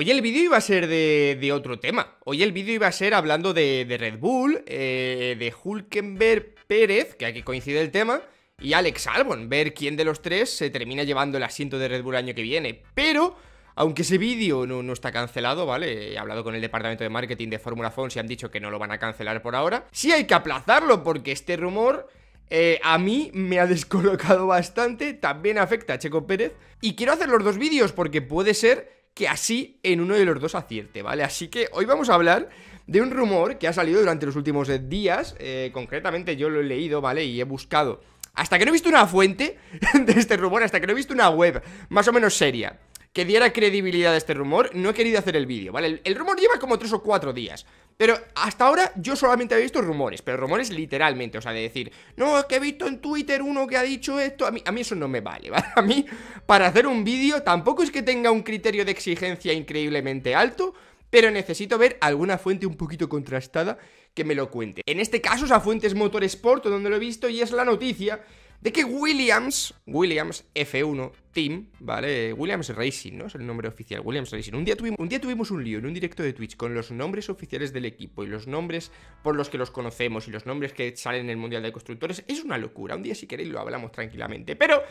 Hoy el vídeo iba a ser de, otro tema. Hoy el vídeo iba a ser hablando de, Red Bull, eh, de Hulkenberg Pérez, que aquí coincide el tema, y Alex Albon, ver quién de los tres se termina llevando el asiento de Red Bull el año que viene. Pero, aunque ese vídeo no, está cancelado, ¿vale? He hablado con el departamento de marketing de Fórmula Fons y han dicho que no lo van a cancelar por ahora. Sí hay que aplazarlo porque este rumor... Eh, a mí me ha descolocado bastante, también afecta a Checo Pérez. Y quiero hacer los dos vídeos porque puede ser que así en uno de los dos acierte, ¿vale? Así que hoy vamos a hablar de un rumor que ha salido durante los últimos eh, días, eh, concretamente yo lo he leído, ¿vale? Y he buscado, hasta que no he visto una fuente de este rumor, hasta que no he visto una web más o menos seria que diera credibilidad a este rumor, no he querido hacer el vídeo, ¿vale? El, el rumor lleva como tres o cuatro días, pero hasta ahora yo solamente he visto rumores, pero rumores literalmente, o sea, de decir, no, es que he visto en Twitter uno que ha dicho esto, a mí, eso no me vale, ¿vale? A mí, para hacer un vídeo, tampoco es que tenga un criterio de exigencia increíblemente alto, pero necesito ver alguna fuente un poquito contrastada que me lo cuente. En este caso, esa fuente es Motorsport, donde lo he visto, y es la noticia de que Williams, Williams F1 Team, ¿vale? Williams Racing, ¿no? Es el nombre oficial, Williams Racing. Un día, tuvimos, un día tuvimos un lío en un directo de Twitch con los nombres oficiales del equipo y los nombres por los que los conocemos y los nombres que salen en el Mundial de Constructores. Es una locura, un día si queréis lo hablamos tranquilamente. Pero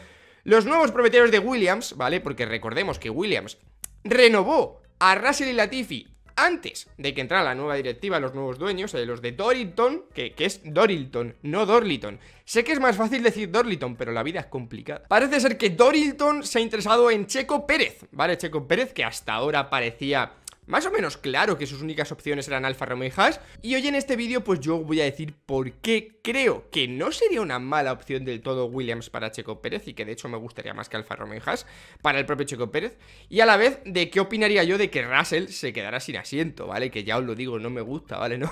los nuevos propietarios de Williams, ¿vale? Porque recordemos que Williams renovó a Russell y Latifi antes de que entrara la nueva directiva, los nuevos dueños, eh, los de Dorilton, que, que, es Dorilton, no Dorliton. Sé que es más fácil decir Dorliton, pero la vida es complicada. Parece ser que Dorilton se ha interesado en Checo Pérez, ¿vale? Checo Pérez, que hasta ahora parecía más o menos claro que sus únicas opciones eran Alfa Romeo y Haas. Y hoy en este vídeo pues yo voy a decir por qué creo que no sería una mala opción del todo Williams para Checo Pérez y que de hecho me gustaría más que Alfa Romeo y Haas para el propio Checo Pérez. Y a la vez de qué opinaría yo de que Russell se quedara sin asiento, ¿vale? Que ya os lo digo, no me gusta, ¿vale? No,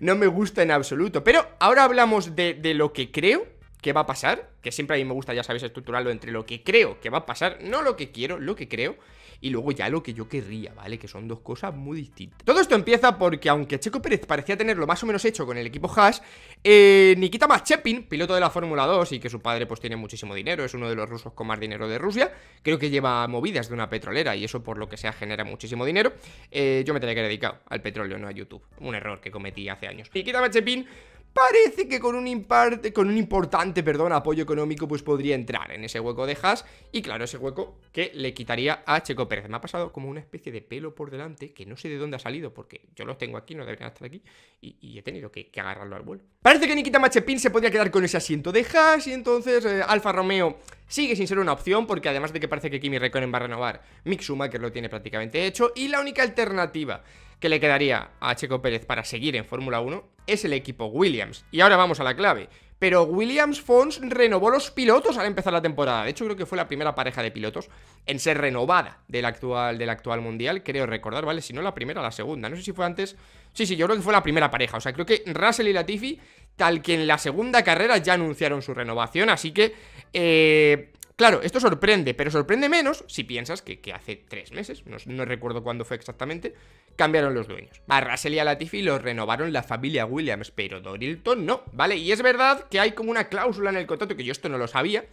no me gusta en absoluto. Pero ahora hablamos de lo que creo qué va a pasar, que siempre a mí me gusta, ya sabéis, estructurarlo entre lo que creo que va a pasar, no lo que quiero, lo que creo, y luego ya lo que yo querría, ¿vale? Que son dos cosas muy distintas. Todo esto empieza porque aunque Checo Pérez parecía tenerlo más o menos hecho con el equipo Haas, eh, Nikita Machepin, piloto de la Fórmula 2 y que su padre pues tiene muchísimo dinero, es uno de los rusos con más dinero de Rusia, creo que lleva movidas de una petrolera y eso por lo que sea genera muchísimo dinero, eh, yo me tenía que dedicar al petróleo, no a YouTube. Un error que cometí hace años. Nikita Machepin parece que con un, imparte, con un importante perdón, apoyo económico pues podría entrar en ese hueco de Haas y claro, ese hueco que le quitaría a Checo Pérez. Me ha pasado como una especie de pelo por delante que no sé de dónde ha salido porque yo lo tengo aquí, no debería estar aquí y, he tenido que, agarrarlo al vuelo. Parece que Nikita Machepin se podría quedar con ese asiento de Haas y entonces eh, Alfa Romeo sigue sin ser una opción porque además de que parece que Kimi Räikkönen va a renovar, Mick que lo tiene prácticamente hecho y la única alternativa que le quedaría a Checo Pérez para seguir en Fórmula 1 es el equipo Williams. Y ahora vamos a la clave. Pero Williams Fons renovó los pilotos al empezar la temporada. De hecho, creo que fue la primera pareja de pilotos en ser renovada del actual, del actual mundial. Creo recordar, ¿vale? Si no la primera, la segunda. No sé si fue antes. Sí, sí, yo creo que fue la primera pareja. O sea, creo que Russell y Latifi, tal que en la segunda carrera ya anunciaron su renovación. Así que eh, Claro, esto sorprende, pero sorprende menos si piensas que, hace tres meses, no, recuerdo cuándo fue exactamente, cambiaron los dueños. A Russell y Latifi los renovaron la familia Williams, pero Dorilton no, ¿vale? Y es verdad que hay como una cláusula en el contrato, que yo esto no lo sabía,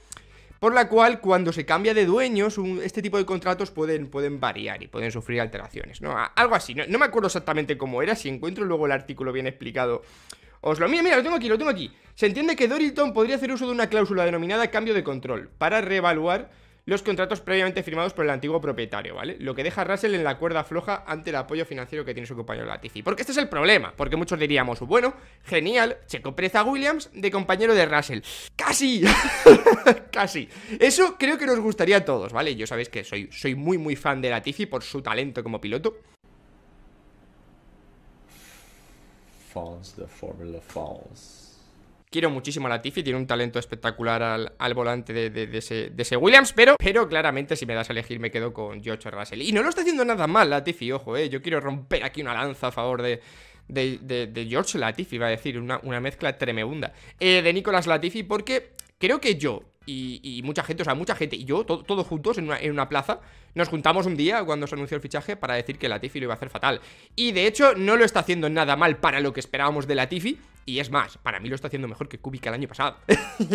por la cual cuando se cambia de dueños, este tipo de contratos pueden, pueden, variar y pueden sufrir alteraciones, ¿no? algo así, no, me acuerdo exactamente cómo era, si encuentro luego el artículo bien explicado os lo Mira, mira, lo tengo aquí, lo tengo aquí. Se entiende que Dorilton podría hacer uso de una cláusula denominada cambio de control para reevaluar los contratos previamente firmados por el antiguo propietario, ¿vale? Lo que deja a Russell en la cuerda floja ante el apoyo financiero que tiene su compañero Latifi. Porque este es el problema, porque muchos diríamos, bueno, genial, Checo preza a Williams de compañero de Russell. ¡Casi! ¡Casi! Eso creo que nos gustaría a todos, ¿vale? Yo sabéis que soy, soy muy, muy fan de Latifi por su talento como piloto. the Formula Quiero muchísimo a Latifi, tiene un talento espectacular al, al volante de, de, ese, de, ese, Williams, pero, pero claramente si me das a elegir me quedo con George Russell. Y no lo está haciendo nada mal Latifi, ojo, eh, yo quiero romper aquí una lanza a favor de, de, de, George Latifi, va a decir, una, una mezcla tremenda. Eh, de Nicolas Latifi, porque creo que yo, y, mucha gente, o sea, mucha gente y yo, todos juntos en una, en una, plaza, nos juntamos un día cuando se anunció el fichaje para decir que Latifi lo iba a hacer fatal. Y de hecho, no lo está haciendo nada mal para lo que esperábamos de Latifi. Y es más, para mí lo está haciendo mejor que Kubica el año pasado.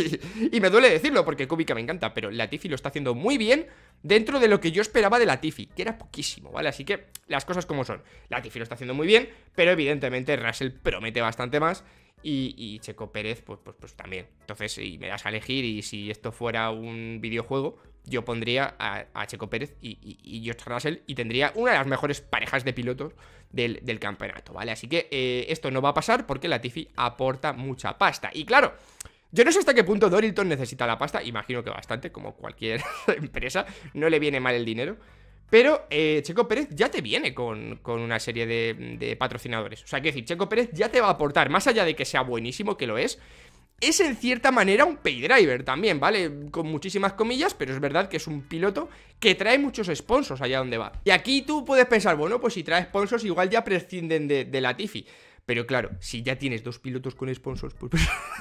y me duele decirlo porque Kubica me encanta, pero Latifi lo está haciendo muy bien dentro de lo que yo esperaba de Latifi, que era poquísimo, ¿vale? Así que las cosas como son. Latifi lo está haciendo muy bien, pero evidentemente Russell promete bastante más. Y, Checo Pérez, pues, pues, pues también. Entonces, si me das a elegir y si esto fuera un videojuego, yo pondría a, Checo Pérez y, y, George Russell y tendría una de las mejores parejas de pilotos del, campeonato, ¿vale? Así que eh, esto no va a pasar porque la Tifi aporta mucha pasta. Y claro, yo no sé hasta qué punto Dorilton necesita la pasta, imagino que bastante, como cualquier empresa, no le viene mal el dinero. Pero eh, Checo Pérez ya te viene con, una serie de, patrocinadores. O sea, que decir, Checo Pérez ya te va a aportar, más allá de que sea buenísimo, que lo es, es en cierta manera un pay driver también, ¿vale? Con muchísimas comillas, pero es verdad que es un piloto que trae muchos sponsors allá donde va. Y aquí tú puedes pensar, bueno, pues si trae sponsors igual ya prescinden de, la TIFI pero claro, si ya tienes dos pilotos con sponsors, pues,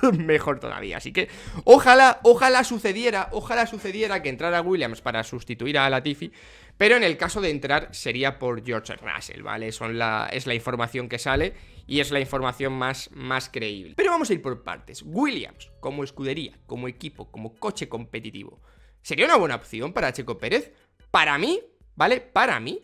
pues mejor todavía. Así que ojalá, ojalá sucediera, ojalá sucediera que entrara Williams para sustituir a Latifi. Pero en el caso de entrar sería por George Russell, ¿vale? Son la, es la información que sale y es la información más, más creíble. Pero vamos a ir por partes. Williams, como escudería, como equipo, como coche competitivo, ¿sería una buena opción para Checo Pérez? Para mí, ¿vale? Para mí,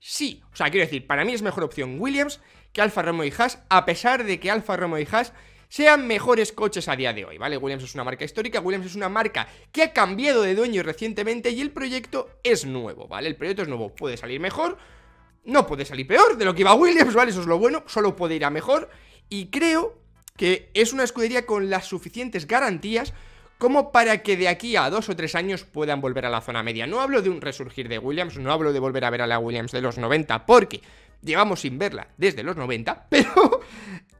sí. O sea, quiero decir, para mí es mejor opción Williams que Alfa Romeo y Haas, a pesar de que Alfa Romeo y Haas sean mejores coches a día de hoy, ¿vale? Williams es una marca histórica, Williams es una marca que ha cambiado de dueño recientemente y el proyecto es nuevo, ¿vale? El proyecto es nuevo, puede salir mejor, no puede salir peor de lo que iba Williams, ¿vale? Eso es lo bueno, solo puede ir a mejor y creo que es una escudería con las suficientes garantías como para que de aquí a dos o tres años puedan volver a la zona media. No hablo de un resurgir de Williams, no hablo de volver a ver a la Williams de los 90, porque llevamos sin verla desde los 90, pero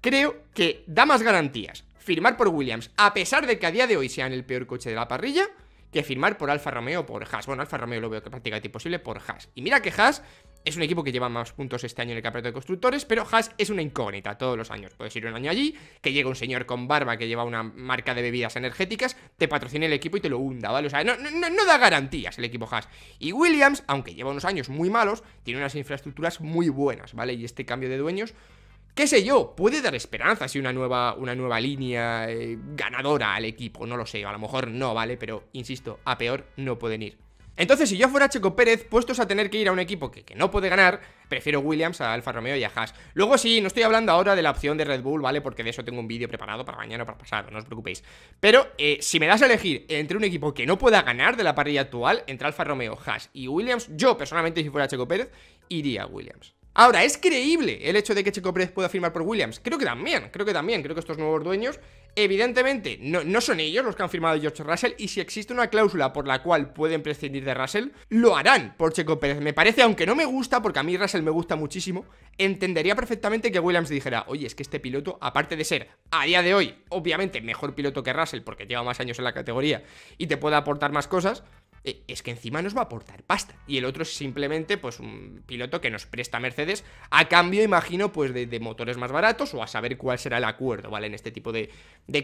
creo que da más garantías firmar por Williams, a pesar de que a día de hoy sean el peor coche de la parrilla, que firmar por Alfa Romeo por Haas. Bueno, Alfa Romeo lo veo que prácticamente imposible por Haas. Y mira que Haas es un equipo que lleva más puntos este año en el campeonato de constructores, pero Haas es una incógnita todos los años. Puedes ir un año allí, que llega un señor con barba que lleva una marca de bebidas energéticas, te patrocina el equipo y te lo hunda, ¿vale? O sea, no, da garantías el equipo Haas. Y Williams, aunque lleva unos años muy malos, tiene unas infraestructuras muy buenas, ¿vale? Y este cambio de dueños qué sé yo, puede dar esperanza si una nueva, una nueva línea eh, ganadora al equipo, no lo sé, a lo mejor no, ¿vale? Pero, insisto, a peor no pueden ir. Entonces, si yo fuera Checo Pérez, puestos a tener que ir a un equipo que, no puede ganar, prefiero Williams a Alfa Romeo y a Haas. Luego sí, no estoy hablando ahora de la opción de Red Bull, ¿vale? Porque de eso tengo un vídeo preparado para mañana o para pasado, no os preocupéis. Pero eh, si me das a elegir entre un equipo que no pueda ganar de la parrilla actual, entre Alfa Romeo, Haas y Williams, yo personalmente, si fuera Checo Pérez, iría a Williams. Ahora, ¿es creíble el hecho de que Checo Pérez pueda firmar por Williams? Creo que también, creo que también, creo que estos nuevos dueños, evidentemente, no, son ellos los que han firmado George Russell y si existe una cláusula por la cual pueden prescindir de Russell, lo harán por Checo Pérez. Me parece, aunque no me gusta, porque a mí Russell me gusta muchísimo, entendería perfectamente que Williams dijera, oye, es que este piloto, aparte de ser a día de hoy, obviamente, mejor piloto que Russell porque lleva más años en la categoría y te puede aportar más cosas, eh, es que encima nos va a aportar pasta. Y el otro es simplemente, pues, un piloto que nos presta Mercedes a cambio, imagino, pues, de, motores más baratos o a saber cuál será el acuerdo, ¿vale? En este tipo de,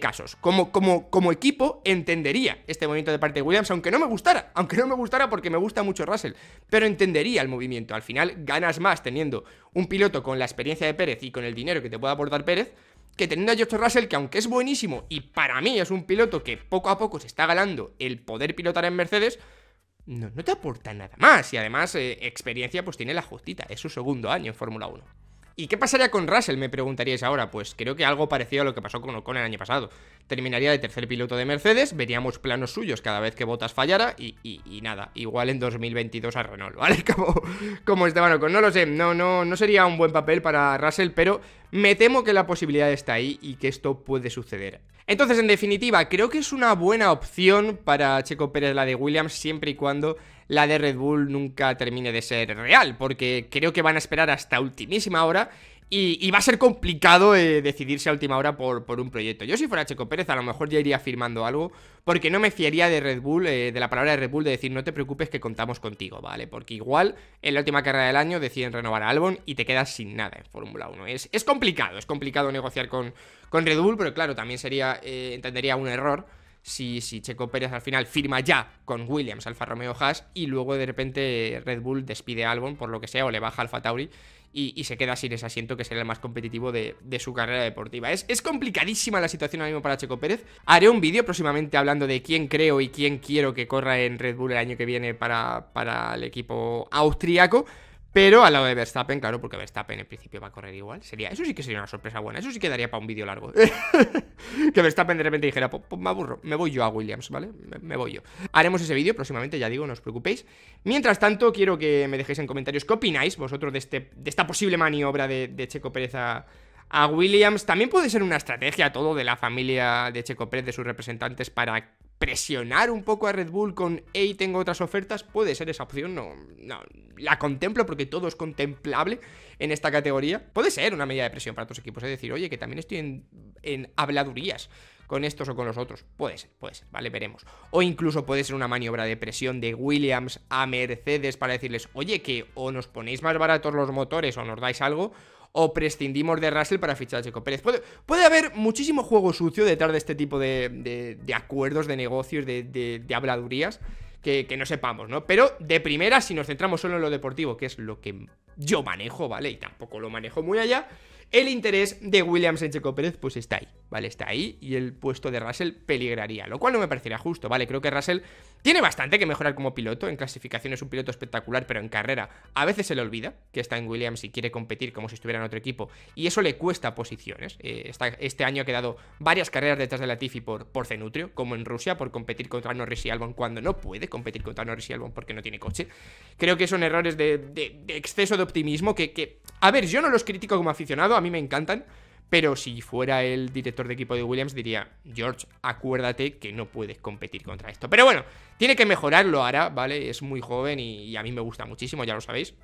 casos. Como, como equipo, entendería este movimiento de parte de Williams, aunque no me gustara, aunque no me gustara porque me gusta mucho Russell, pero entendería el movimiento. Al final, ganas más teniendo un piloto con la experiencia de Pérez y con el dinero que te pueda aportar Pérez, que teniendo a George Russell, que aunque es buenísimo y para mí es un piloto que poco a poco se está ganando el poder pilotar en Mercedes, no, no te aporta nada más. Y además, eh, experiencia pues tiene la justita, es su segundo año en Fórmula 1. ¿Y qué pasaría con Russell? Me preguntaríais ahora. Pues creo que algo parecido a lo que pasó con Ocon el año pasado. Terminaría de tercer piloto de Mercedes, veríamos planos suyos cada vez que Bottas fallara y, nada, igual en 2022 a Renault, ¿vale? Como, como Esteban Ocon. No lo sé, no, no, no sería un buen papel para Russell, pero me temo que la posibilidad está ahí y que esto puede suceder. Entonces, en definitiva, creo que es una buena opción para Checo Pérez la de Williams siempre y cuando la de Red Bull nunca termine de ser real, porque creo que van a esperar hasta ultimísima hora y, va a ser complicado eh, decidirse a última hora por, un proyecto. Yo si fuera Checo Pérez a lo mejor ya iría firmando algo, porque no me fiaría de Red Bull, eh, de la palabra de Red Bull, de decir no te preocupes que contamos contigo, ¿vale? Porque igual en la última carrera del año deciden renovar a Albon y te quedas sin nada en Fórmula 1. Es, complicado, es complicado negociar con, con Red Bull, pero claro, también sería, eh, entendería un error si, si Checo Pérez al final firma ya con Williams, Alfa Romeo Haas, y luego de repente Red Bull despide a Albon por lo que sea, o le baja Alfa Tauri. Y, se queda sin ese asiento que será el más competitivo de, su carrera deportiva. Es, complicadísima la situación ahora mismo para Checo Pérez. Haré un vídeo próximamente hablando de quién creo y quién quiero que corra en Red Bull el año que viene para, para el equipo austriaco. Pero al lado de Verstappen, claro, porque Verstappen en principio va a correr igual. Sería, eso sí que sería una sorpresa buena. Eso sí quedaría daría para un vídeo largo. que Verstappen de repente dijera, pues, pues me aburro, me voy yo a Williams, ¿vale? Me, voy yo. Haremos ese vídeo próximamente, ya digo, no os preocupéis. Mientras tanto, quiero que me dejéis en comentarios qué opináis vosotros de, este, de esta posible maniobra de, Checo Pérez a, a Williams. También puede ser una estrategia todo de la familia de Checo Pérez, de sus representantes, para presionar un poco a Red Bull con, hey, tengo otras ofertas, puede ser esa opción, no, la contemplo porque todo es contemplable en esta categoría. Puede ser una medida de presión para otros equipos, es decir, oye, que también estoy en, en habladurías con estos o con los otros. Puede ser, puede ser, vale, veremos. O incluso puede ser una maniobra de presión de Williams a Mercedes para decirles, oye, que o nos ponéis más baratos los motores o nos dais algo, o prescindimos de Russell para fichar a Checo Pérez. Puede, haber muchísimo juego sucio detrás de este tipo de, acuerdos, de negocios, de, habladurías. Que, que, no sepamos, ¿no? Pero de primera, si nos centramos solo en lo deportivo, que es lo que yo manejo, ¿vale? Y tampoco lo manejo muy allá, el interés de Williams en Checo Pérez pues está ahí, ¿vale? Está ahí y el puesto de Russell peligraría, lo cual no me parecería justo, ¿vale? Creo que Russell tiene bastante que mejorar como piloto, en clasificación es un piloto espectacular, pero en carrera a veces se le olvida que está en Williams y quiere competir como si estuviera en otro equipo y eso le cuesta posiciones. Eh, este año ha quedado varias carreras detrás de la por, por Cenutrio, como en Rusia, por competir contra Norris y Albon cuando no puede competir contra Norris y Albon porque no tiene coche. Creo que son errores de, exceso de optimismo que, que, a ver, yo no los critico como aficionado, a mí me encantan, pero si fuera el director de equipo de Williams diría, George, acuérdate que no puedes competir contra esto. Pero bueno, tiene que mejorarlo ahora, ¿vale? Es muy joven y, y a mí me gusta muchísimo, ya lo sabéis.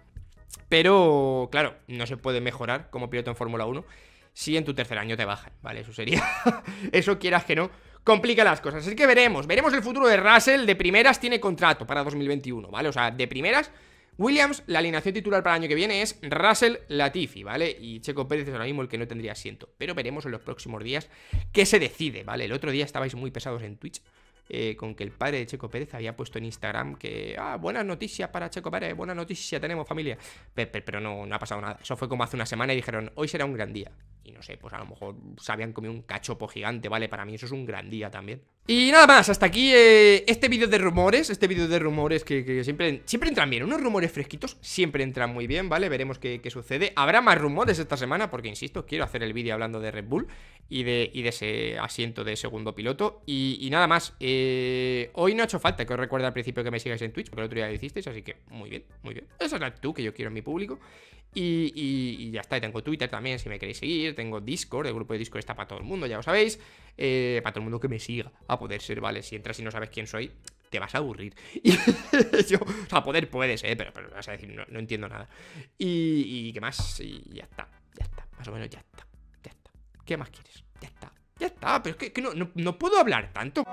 Pero, claro, no se puede mejorar como piloto en Fórmula 1 si en tu tercer año te bajan, ¿vale? Eso sería, eso quieras que no, complica las cosas. Así que veremos, veremos el futuro de Russell, de primeras tiene contrato para 2021, ¿vale? O sea, de primeras Williams, la alineación titular para el año que viene es Russell Latifi, ¿vale? Y Checo Pérez es ahora mismo el que no tendría asiento. Pero veremos en los próximos días qué se decide, ¿vale? El otro día estabais muy pesados en Twitch eh, con que el padre de Checo Pérez había puesto en Instagram que, ah, buenas noticias para Checo Pérez, buenas noticias tenemos familia. Pero, no, no, ha pasado nada. Eso fue como hace una semana y dijeron, hoy será un gran día. Y no sé, pues a lo mejor sabían habían comido un cachopo gigante, ¿vale? Para mí eso es un gran día también. Y nada más, hasta aquí eh, este vídeo de rumores, este vídeo de rumores que, siempre, siempre entran bien, unos rumores fresquitos siempre entran muy bien, ¿vale? Veremos qué, sucede. Habrá más rumores esta semana porque, insisto, quiero hacer el vídeo hablando de Red Bull y de, de ese asiento de segundo piloto. Y, nada más, eh, hoy no ha hecho falta que os recuerde al principio que me sigáis en Twitch, porque el otro día lo hicisteis, así que muy bien, muy bien. eso es la que yo quiero en mi público. Y, ya está, y tengo Twitter también si me queréis seguir, tengo Discord, el grupo de Discord está para todo el mundo, ya lo sabéis, eh, para todo el mundo que me siga poder ser, ¿vale? Si entras y no sabes quién soy, te vas a aburrir. Y yo, o sea, poder puedes, ¿eh? Pero, vas a decir, no, entiendo nada. Y, y qué más, y ya está, ya está, más o menos ya está, ya está. ¿Qué más quieres? Ya está, ya está, pero es que, no, no puedo hablar tanto.